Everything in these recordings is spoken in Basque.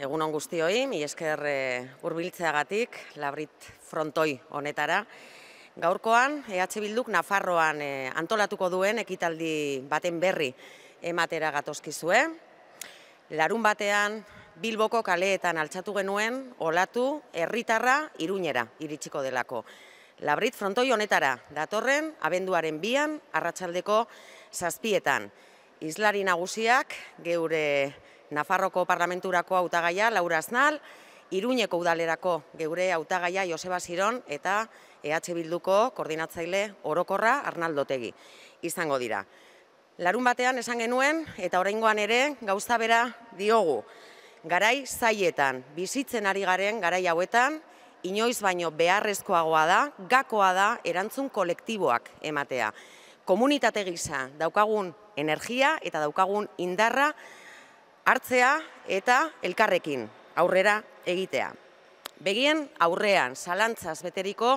egun on guztioi, mi esker eh, hurbiltzeagatik, Labrit Frontoi honetara. Gaurkoan EH Bilduk Nafarroan eh, antolatuko duen ekitaldi baten berri ematera gatozkizue. Larun batean Bilboko kaleetan altzatu genuen olatu herritarra Iruñera iritsiko delako. Labrit Frontoi honetara datorren abenduaren bian, arratsaldeko zazpietan. Islari nagusiak geure Nafarroko parlamenturako hautagaia Laura Aznal, Iruñeko udalerako geure hautagaia Joseba Siron eta EH Bilduko koordinatzaile orokorra Arnaldotegi. Tegi izango dira. Larun batean esan genuen eta oraingoan ere gauza bera diogu. Garai zaietan, bizitzen ari garen garai hauetan, inoiz baino beharrezkoagoa da, gakoa da erantzun kolektiboak ematea. Komunitate gisa daukagun energia eta daukagun indarra, hartzea eta elkarrekin aurrera egitea. Begien aurrean, salantzaz beteriko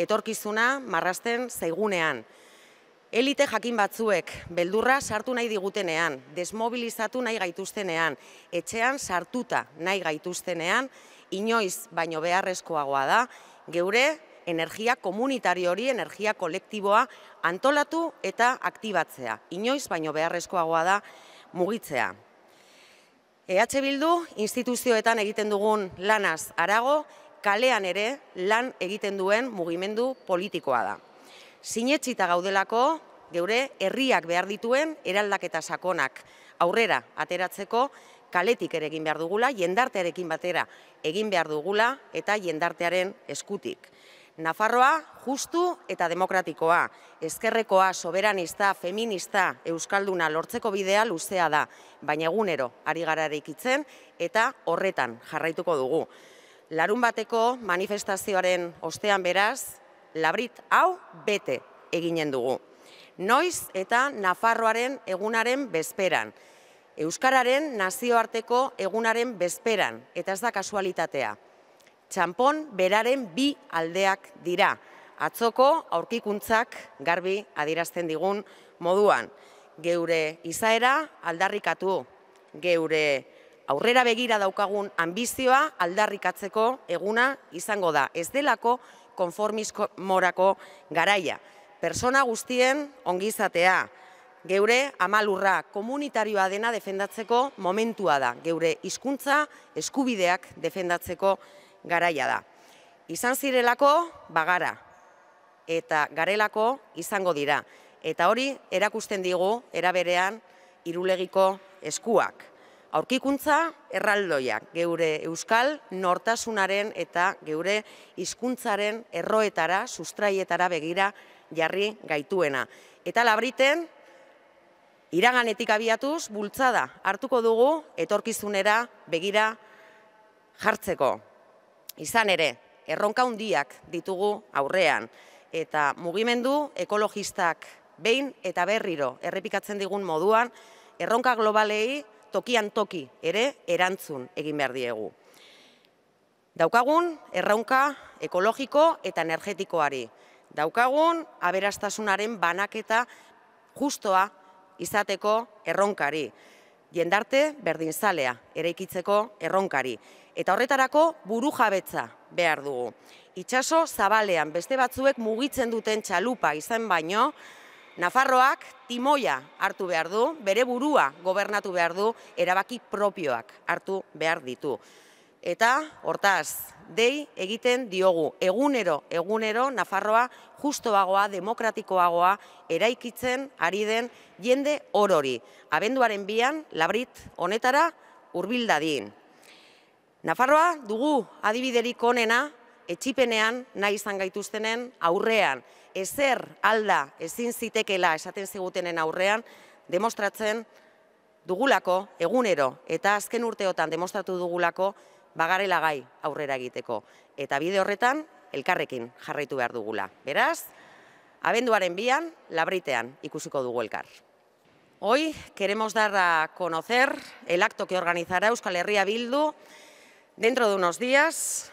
etorkizuna marrasten zaigunean. Elite jakin batzuek, beldurra sartu nahi digutenean, desmobilizatu nahi gaituztenean, etxean sartuta nahi gaituztenean, inoiz baino beharrezkoagoa da, geure energia komunitario hori, energia kolektiboa antolatu eta aktibatzea. Inoiz baino beharrezkoagoa da mugitzea. EH Bildu instituzioetan egiten dugun lanaz arago, kalean ere lan egiten duen mugimendu politikoa da. Sinetxita gaudelako, geure herriak behar dituen eraldaketa sakonak aurrera ateratzeko, kaletik ere egin behar dugula, jendartearekin batera egin behar dugula eta jendartearen eskutik. Nafarroa justu eta demokratikoa, ezkerrekoa, soberanista, feminista, euskalduna lortzeko bidea luzea da, baina egunero ari gara ikitzen eta horretan jarraituko dugu. Larun bateko manifestazioaren ostean beraz, labrit hau bete eginen dugu. Noiz eta Nafarroaren egunaren bezperan, Euskararen nazioarteko egunaren bezperan, eta ez da kasualitatea txampon beraren bi aldeak dira. Atzoko aurkikuntzak garbi adierazten digun moduan. Geure izaera aldarrikatu, geure aurrera begira daukagun ambizioa aldarrikatzeko eguna izango da. Ez delako konformizko morako garaia. Persona guztien ongizatea, geure amalurra komunitarioa dena defendatzeko momentua da. Geure hizkuntza eskubideak defendatzeko garaia da. Izan zirelako bagara eta garelako izango dira. Eta hori erakusten digu eraberean irulegiko eskuak. Aurkikuntza erraldoiak, geure euskal nortasunaren eta geure hizkuntzaren erroetara, sustraietara begira jarri gaituena. Eta labriten, iraganetik abiatuz, bultzada hartuko dugu etorkizunera begira jartzeko. Izan ere, erronka hundiak ditugu aurrean, eta mugimendu ekologistak behin eta berriro errepikatzen digun moduan, erronka globalei tokian toki ere erantzun egin behar diegu. Daukagun erronka ekologiko eta energetikoari. Daukagun aberastasunaren banaketa justoa izateko erronkari. Jendarte berdinzalea ere ikitzeko Erronkari. Eta horretarako buru jabetza behar dugu. Itxaso zabalean beste batzuek mugitzen duten txalupa izan baino, Nafarroak timoia hartu behar du, bere burua gobernatu behar du, erabaki propioak hartu behar ditu. Eta, hortaz, dei egiten diogu, egunero, egunero, Nafarroa justoagoa, demokratikoagoa, eraikitzen, ari den, jende orori. Abenduaren bian, labrit, honetara, urbildadien. Nafarroa dugu adibiderik onena etxipenean nahi izan gaituztenen aurrean ezer alda ezin zitekeela esaten zigutenen aurrean demostratzen dugulako egunero eta azken urteotan demostratu dugulako bagarela aurrera egiteko eta bide horretan elkarrekin jarraitu behar dugula. Beraz, abenduaren bian labritean ikusiko dugu elkar. Hoy queremos dar a conocer el acto que organizará Euskal Herria Bildu dentro de unos días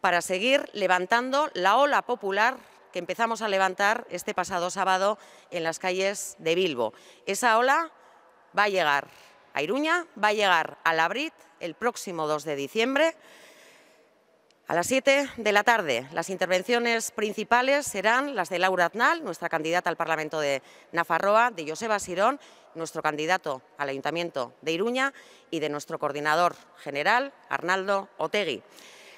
para seguir levantando la ola popular que empezamos a levantar este pasado sábado en las calles de Bilbo. Esa ola va a llegar a Iruña, va a llegar a Labrit el próximo 2 de diciembre a las 7 de la tarde, las intervenciones principales serán las de Laura Aznal, nuestra candidata al Parlamento de Nafarroa, de Joseba Sirón, nuestro candidato al Ayuntamiento de Iruña y de nuestro coordinador general, Arnaldo Otegui.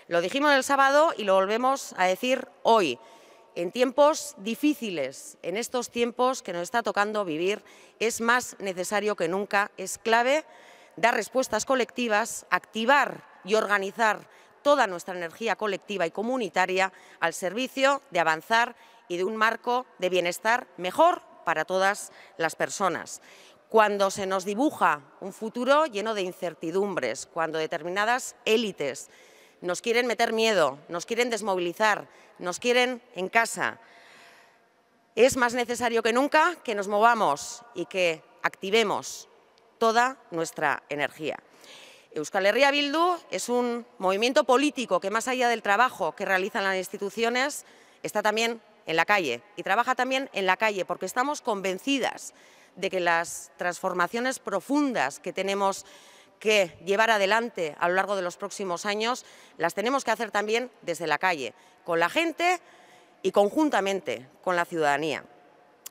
Lo dijimos el sábado y lo volvemos a decir hoy. En tiempos difíciles, en estos tiempos que nos está tocando vivir, es más necesario que nunca, es clave dar respuestas colectivas, activar y organizar toda nuestra energía colectiva y comunitaria al servicio de avanzar y de un marco de bienestar mejor para todas las personas. Cuando se nos dibuja un futuro lleno de incertidumbres, cuando determinadas élites nos quieren meter miedo, nos quieren desmovilizar, nos quieren en casa, es más necesario que nunca que nos movamos y que activemos toda nuestra energía. Euskal Herria Bildu es un movimiento político que más allá del trabajo que realizan las instituciones, está también en la calle y trabaja también en la calle porque estamos convencidas de que las transformaciones profundas que tenemos que llevar adelante a lo largo de los próximos años las tenemos que hacer también desde la calle, con la gente y conjuntamente con la ciudadanía.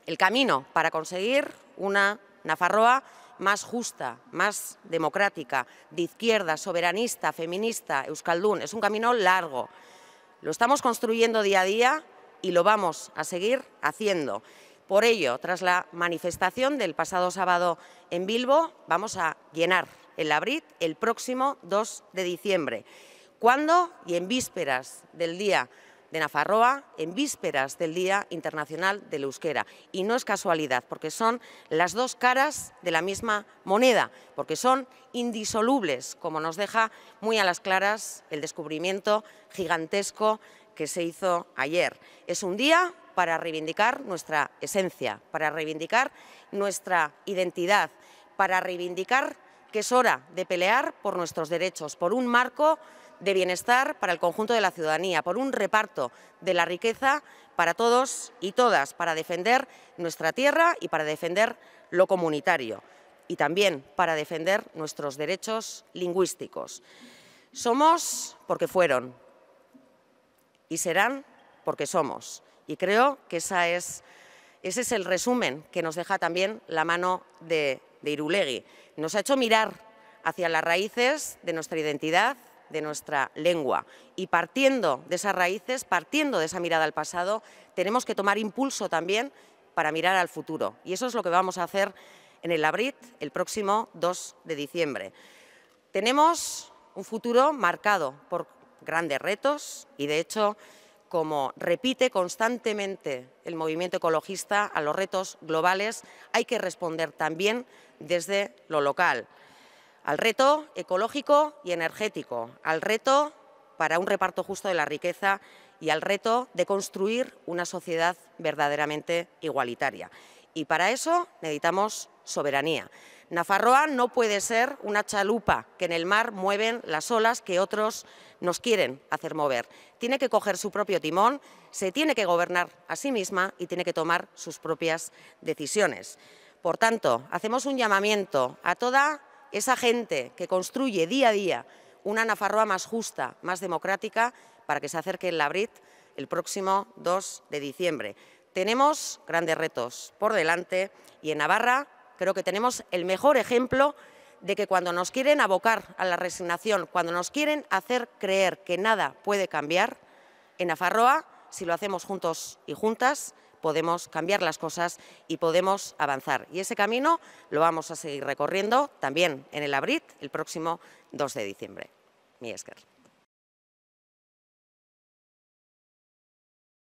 El camino para conseguir una Nafarroa más justa, más democrática, de izquierda, soberanista, feminista, euskaldun. Es un camino largo. Lo estamos construyendo día a día y lo vamos a seguir haciendo. Por ello, tras la manifestación del pasado sábado en Bilbo, vamos a llenar el Abrit el próximo 2 de diciembre. ¿Cuándo? Y en vísperas del Día de Nafarroa en vísperas del Día Internacional del Euskera. Y no es casualidad, porque son las dos caras de la misma moneda, porque son indisolubles, como nos deja muy a las claras el descubrimiento gigantesco que se hizo ayer. Es un día para reivindicar nuestra esencia, para reivindicar nuestra identidad, para reivindicar que es hora de pelear por nuestros derechos, por un marco de bienestar para el conjunto de la ciudadanía, por un reparto de la riqueza para todos y todas, para defender nuestra tierra y para defender lo comunitario y también para defender nuestros derechos lingüísticos. Somos porque fueron y serán porque somos. Y creo que ese es el resumen que nos deja también la mano de, de Irulegui. Nos ha hecho mirar hacia las raíces de nuestra identidad, de nuestra lengua. Y partiendo de esas raíces, partiendo de esa mirada al pasado, tenemos que tomar impulso también para mirar al futuro. Y eso es lo que vamos a hacer en el Abrit el próximo 2 de diciembre. Tenemos un futuro marcado por grandes retos y, de hecho, como repite constantemente el movimiento ecologista a los retos globales, hay que responder también desde lo local al reto ecológico y energético, al reto para un reparto justo de la riqueza y al reto de construir una sociedad verdaderamente igualitaria. Y para eso necesitamos soberanía. Nafarroa no puede ser una chalupa que en el mar mueven las olas que otros nos quieren hacer mover. Tiene que coger su propio timón, se tiene que gobernar a sí misma y tiene que tomar sus propias decisiones. Por tanto, hacemos un llamamiento a toda esa gente que construye día a día una Nafarroa más justa, más democrática, para que se acerque el Labrit el próximo 2 de diciembre. Tenemos grandes retos por delante y en Navarra creo que tenemos el mejor ejemplo de que cuando nos quieren abocar a la resignación, cuando nos quieren hacer creer que nada puede cambiar, en Nafarroa, si lo hacemos juntos y juntas, podemos cambiar las cosas y podemos avanzar. Y ese camino lo vamos a seguir recorriendo también en el Abrit el próximo 2 de diciembre. Mi Esker.